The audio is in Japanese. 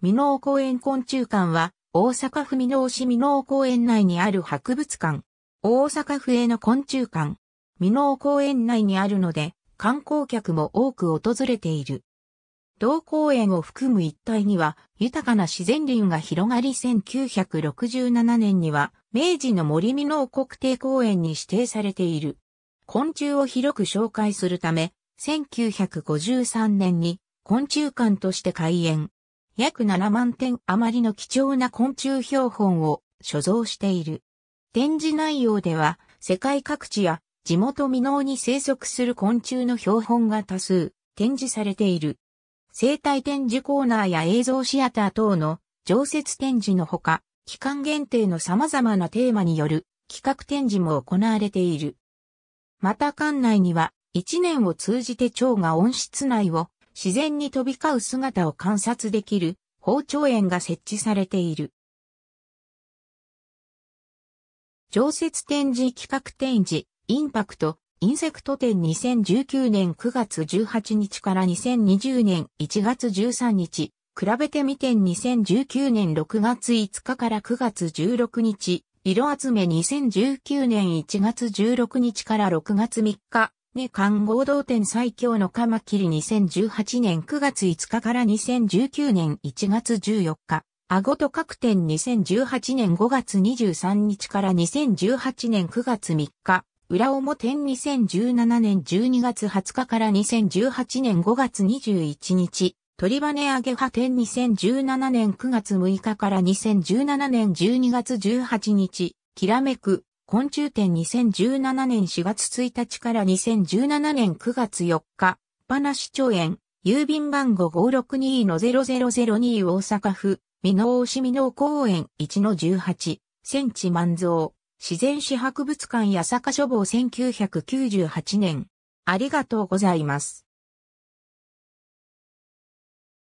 美濃公園昆虫館は、大阪府美濃市美濃公園内にある博物館。大阪府への昆虫館。美濃公園内にあるので、観光客も多く訪れている。同公園を含む一帯には豊かな自然林が広がり1967年には明治の森美濃国定公園に指定されている。昆虫を広く紹介するため、1953年に昆虫館として開園。約7万点余りの貴重な昆虫標本を所蔵している。展示内容では、世界各地や地元未納に生息する昆虫の標本が多数展示されている。生態展示コーナーや映像シアター等の常設展示のほか、期間限定の様々なテーマによる企画展示も行われている。また館内には、一年を通じて蝶が温室内を自然に飛び交う姿を観察できる包丁園が設置されている。常設展示企画展示、インパクト、インセクト展2019年9月18日から2020年1月13日、比べてみ展2019年6月5日から9月16日、色集め2019年1月16日から6月3日、ね、韓合同店最強のカマキリ2018年9月5日から2019年1月14日。アゴと各店2018年5月23日から2018年9月3日。裏表店2017年12月20日から2018年5月21日。鳥羽揚げ派店2017年9月6日から2017年12月18日。きらめく昆虫展2017年4月1日から2017年9月4日、話町園、郵便番号562-0002大阪府、美濃市美濃公園1-18、センチ万蔵、自然史博物館八坂書房1998年。ありがとうございます。